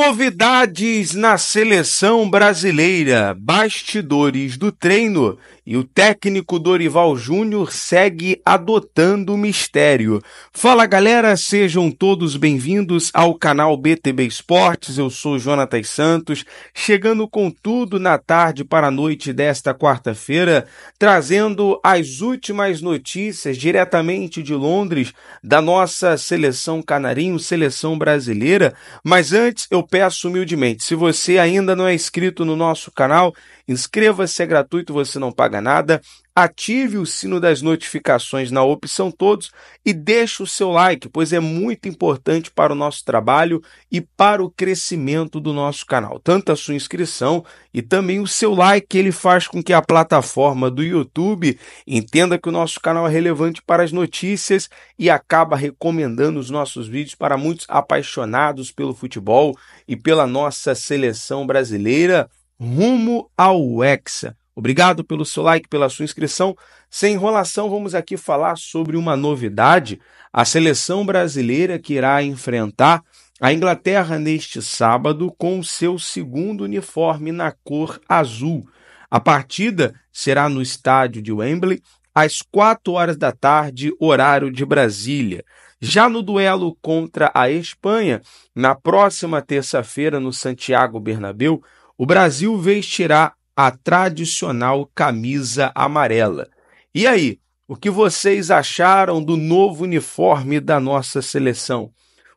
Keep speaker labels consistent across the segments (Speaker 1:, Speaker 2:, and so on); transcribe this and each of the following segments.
Speaker 1: Novidades na seleção brasileira, bastidores do treino e o técnico Dorival Júnior segue adotando o mistério. Fala galera, sejam todos bem-vindos ao canal BTB Esportes. Eu sou Jonatas Santos, chegando com tudo na tarde para a noite desta quarta-feira, trazendo as últimas notícias diretamente de Londres da nossa seleção canarinho, seleção brasileira. Mas antes eu peço humildemente, se você ainda não é inscrito no nosso canal, inscreva-se, é gratuito, você não paga nada ative o sino das notificações na opção Todos e deixe o seu like, pois é muito importante para o nosso trabalho e para o crescimento do nosso canal. Tanto a sua inscrição e também o seu like, ele faz com que a plataforma do YouTube entenda que o nosso canal é relevante para as notícias e acaba recomendando os nossos vídeos para muitos apaixonados pelo futebol e pela nossa seleção brasileira rumo ao Hexa. Obrigado pelo seu like, pela sua inscrição. Sem enrolação, vamos aqui falar sobre uma novidade: a seleção brasileira que irá enfrentar a Inglaterra neste sábado com seu segundo uniforme na cor azul. A partida será no estádio de Wembley às 4 horas da tarde, horário de Brasília. Já no duelo contra a Espanha, na próxima terça-feira no Santiago Bernabéu, o Brasil vestirá a tradicional camisa amarela. E aí, o que vocês acharam do novo uniforme da nossa seleção?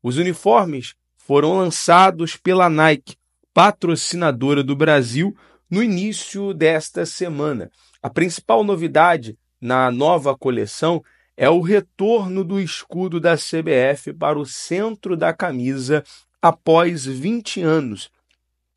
Speaker 1: Os uniformes foram lançados pela Nike, patrocinadora do Brasil, no início desta semana. A principal novidade na nova coleção é o retorno do escudo da CBF para o centro da camisa após 20 anos.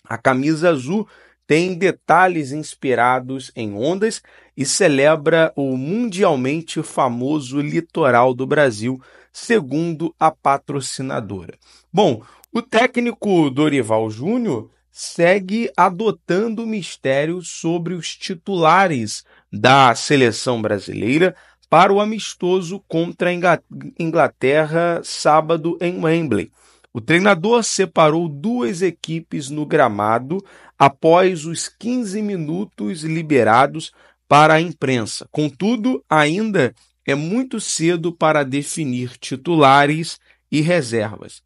Speaker 1: A camisa azul tem detalhes inspirados em ondas e celebra o mundialmente famoso litoral do Brasil, segundo a patrocinadora. Bom, o técnico Dorival Júnior segue adotando mistérios sobre os titulares da seleção brasileira para o amistoso contra a Inglaterra sábado em Wembley. O treinador separou duas equipes no gramado após os 15 minutos liberados para a imprensa. Contudo, ainda é muito cedo para definir titulares e reservas.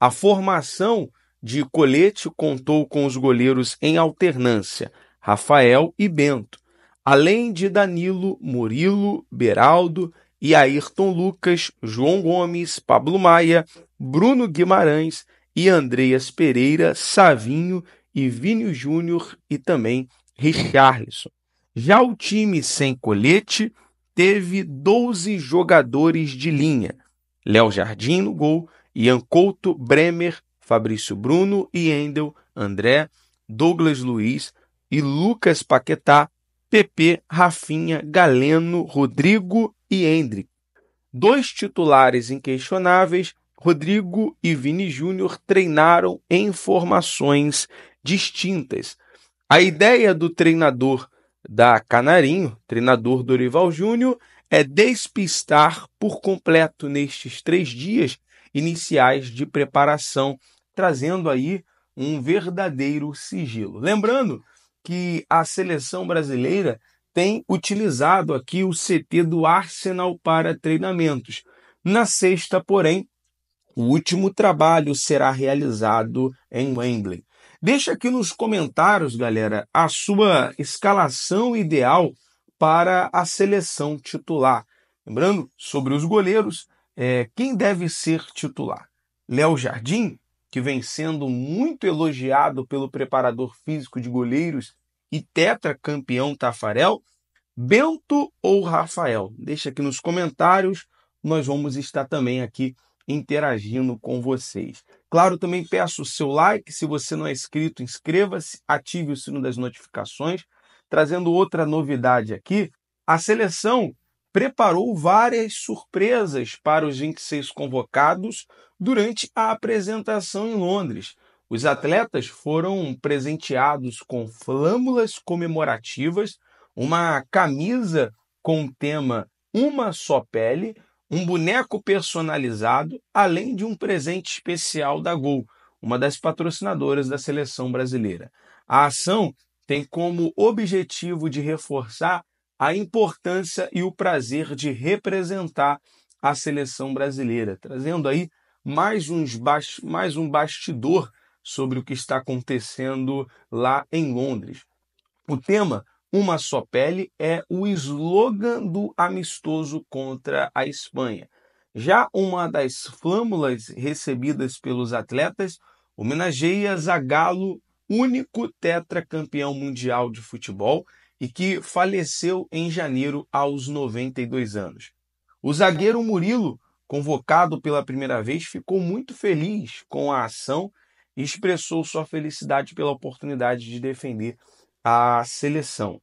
Speaker 1: A formação de colete contou com os goleiros em alternância, Rafael e Bento, além de Danilo, Murilo, Beraldo e Ayrton Lucas, João Gomes, Pablo Maia, Bruno Guimarães e Andreas Pereira, Savinho e Vínio Júnior e também Richarlison. Já o time sem colete teve 12 jogadores de linha. Léo Jardim no gol, Ian Couto, Bremer, Fabrício Bruno e Endel, André, Douglas Luiz e Lucas Paquetá, PP, Rafinha, Galeno, Rodrigo e Hendrick. Dois titulares inquestionáveis Rodrigo e Vini Júnior treinaram em formações distintas. A ideia do treinador da Canarinho, treinador Dorival Júnior, é despistar por completo nestes três dias iniciais de preparação, trazendo aí um verdadeiro sigilo. Lembrando que a seleção brasileira tem utilizado aqui o CT do Arsenal para treinamentos. Na sexta, porém, o último trabalho será realizado em Wembley. Deixa aqui nos comentários, galera, a sua escalação ideal para a seleção titular. Lembrando, sobre os goleiros, é, quem deve ser titular? Léo Jardim, que vem sendo muito elogiado pelo preparador físico de goleiros e tetracampeão Tafarel, Bento ou Rafael? Deixa aqui nos comentários, nós vamos estar também aqui interagindo com vocês. Claro, também peço o seu like. Se você não é inscrito, inscreva-se, ative o sino das notificações. Trazendo outra novidade aqui, a seleção preparou várias surpresas para os 26 convocados durante a apresentação em Londres. Os atletas foram presenteados com flâmulas comemorativas, uma camisa com o tema Uma Só Pele um boneco personalizado, além de um presente especial da Gol, uma das patrocinadoras da seleção brasileira. A ação tem como objetivo de reforçar a importância e o prazer de representar a seleção brasileira, trazendo aí mais, uns bast... mais um bastidor sobre o que está acontecendo lá em Londres. O tema uma só pele é o slogan do amistoso contra a Espanha. Já uma das flâmulas recebidas pelos atletas homenageia Zagallo, único tetracampeão mundial de futebol e que faleceu em janeiro aos 92 anos. O zagueiro Murilo, convocado pela primeira vez, ficou muito feliz com a ação e expressou sua felicidade pela oportunidade de defender a seleção.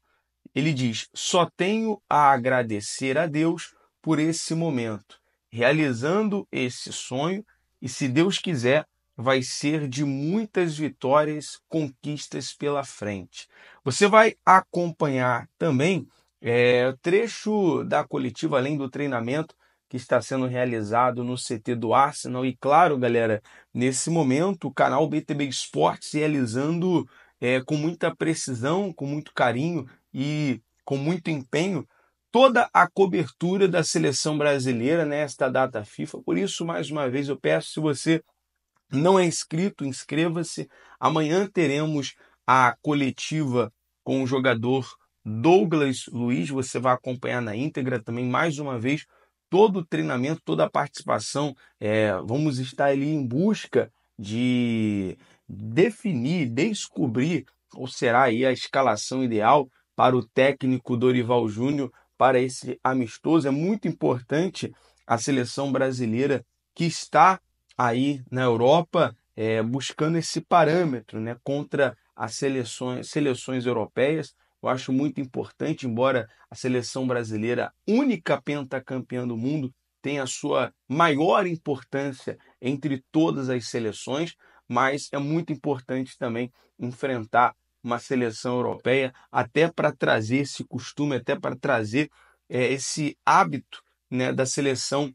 Speaker 1: Ele diz: Só tenho a agradecer a Deus por esse momento, realizando esse sonho, e se Deus quiser, vai ser de muitas vitórias, conquistas pela frente. Você vai acompanhar também é, trecho da coletiva, além do treinamento que está sendo realizado no CT do Arsenal. E claro, galera, nesse momento o canal BTB Esportes realizando é, com muita precisão, com muito carinho e com muito empenho toda a cobertura da seleção brasileira nesta data FIFA. Por isso, mais uma vez, eu peço, se você não é inscrito, inscreva-se. Amanhã teremos a coletiva com o jogador Douglas Luiz. Você vai acompanhar na íntegra também, mais uma vez, todo o treinamento, toda a participação. É, vamos estar ali em busca de definir, descobrir qual será aí a escalação ideal para o técnico Dorival Júnior para esse amistoso. É muito importante a seleção brasileira que está aí na Europa é, buscando esse parâmetro né, contra as seleções, seleções europeias. Eu acho muito importante, embora a seleção brasileira, única pentacampeã do mundo, tenha a sua maior importância entre todas as seleções, mas é muito importante também enfrentar uma seleção europeia, até para trazer esse costume, até para trazer é, esse hábito né, da seleção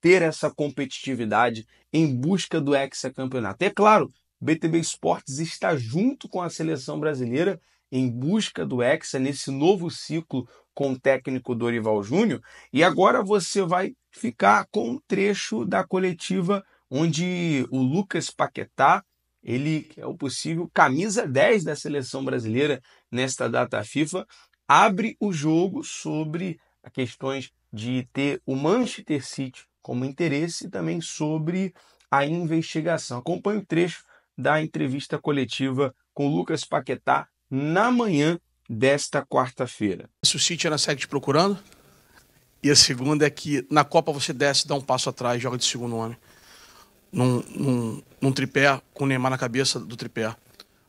Speaker 1: ter essa competitividade em busca do hexacampeonato. É claro, BTB Esportes está junto com a seleção brasileira em busca do hexa nesse novo ciclo com o técnico Dorival Júnior, e agora você vai ficar com um trecho da coletiva onde o Lucas Paquetá, ele é o possível camisa 10 da seleção brasileira nesta data FIFA, abre o jogo sobre questões de ter o Manchester City como interesse e também sobre a investigação. Acompanhe o trecho da entrevista coletiva com Lucas Paquetá na manhã desta quarta-feira. Se o City ainda segue te procurando? E a segunda é que na Copa você desce, dá um passo atrás, joga de segundo homem num, num, num tripé com o Neymar na cabeça do tripé.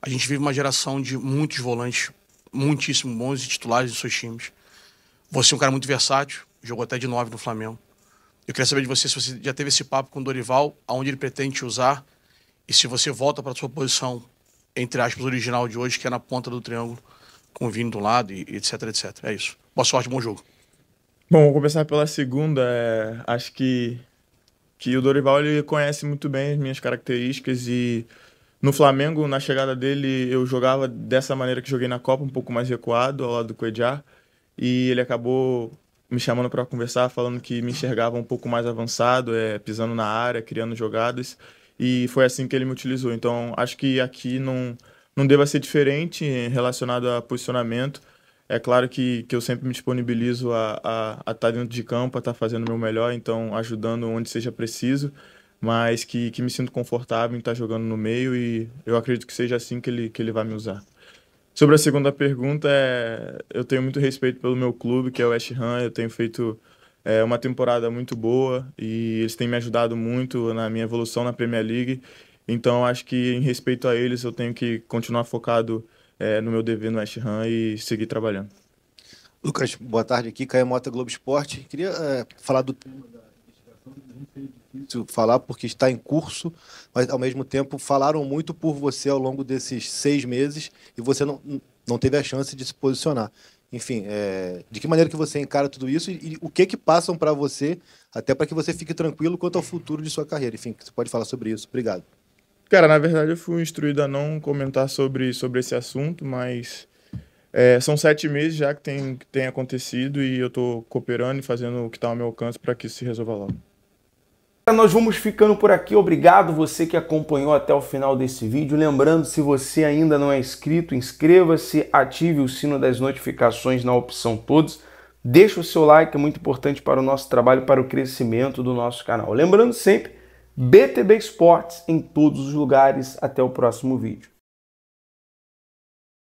Speaker 1: A gente vive uma geração de muitos volantes, muitíssimo bons e titulares de seus times. Você é um cara muito versátil, jogou até de nove no Flamengo. Eu queria saber de você se você já teve esse papo com o Dorival, aonde ele pretende usar, e se você volta para a sua
Speaker 2: posição, entre aspas, original de hoje, que é na ponta do triângulo, com o Vini do lado, e, etc, etc. É isso. Boa sorte, bom jogo. Bom, vou começar pela segunda. É... Acho que que o Dorival ele conhece muito bem as minhas características e no Flamengo, na chegada dele, eu jogava dessa maneira que joguei na Copa, um pouco mais recuado, ao lado do Coediar, e ele acabou me chamando para conversar, falando que me enxergava um pouco mais avançado, é, pisando na área, criando jogadas, e foi assim que ele me utilizou. Então, acho que aqui não, não deva ser diferente eh, relacionado a posicionamento, é claro que, que eu sempre me disponibilizo a, a, a estar tá dentro de campo, a estar tá fazendo o meu melhor, então ajudando onde seja preciso, mas que, que me sinto confortável em estar tá jogando no meio e eu acredito que seja assim que ele, que ele vai me usar. Sobre a segunda pergunta, é, eu tenho muito respeito pelo meu clube, que é o West Ham, eu tenho feito é, uma temporada muito boa e eles têm me ajudado muito na minha evolução na Premier League, então acho que em respeito a eles eu tenho que continuar focado é, no meu dever no West Ham e seguir trabalhando. Lucas, boa tarde aqui, Caio Mota Globo Esporte. Queria é, falar do tema da difícil falar porque está em curso, mas ao mesmo tempo falaram muito por você ao longo desses seis meses e você não, não teve a chance de se posicionar. Enfim, é, de que maneira que você encara tudo isso e, e o que que passam para você, até para que você fique tranquilo quanto ao futuro de sua carreira. Enfim, você pode falar sobre isso. Obrigado. Cara, na verdade eu fui instruído a não comentar sobre, sobre esse assunto, mas é, são sete meses já que tem, que tem acontecido e eu estou cooperando e fazendo o que está ao meu alcance para que isso se resolva logo. Nós vamos ficando por aqui. Obrigado você que acompanhou até o final desse vídeo.
Speaker 1: Lembrando, se você ainda não é inscrito, inscreva-se, ative o sino das notificações na opção todos. Deixe o seu like, é muito importante para o nosso trabalho, para o crescimento do nosso canal. Lembrando sempre BTB Esportes em todos os lugares. Até o próximo vídeo.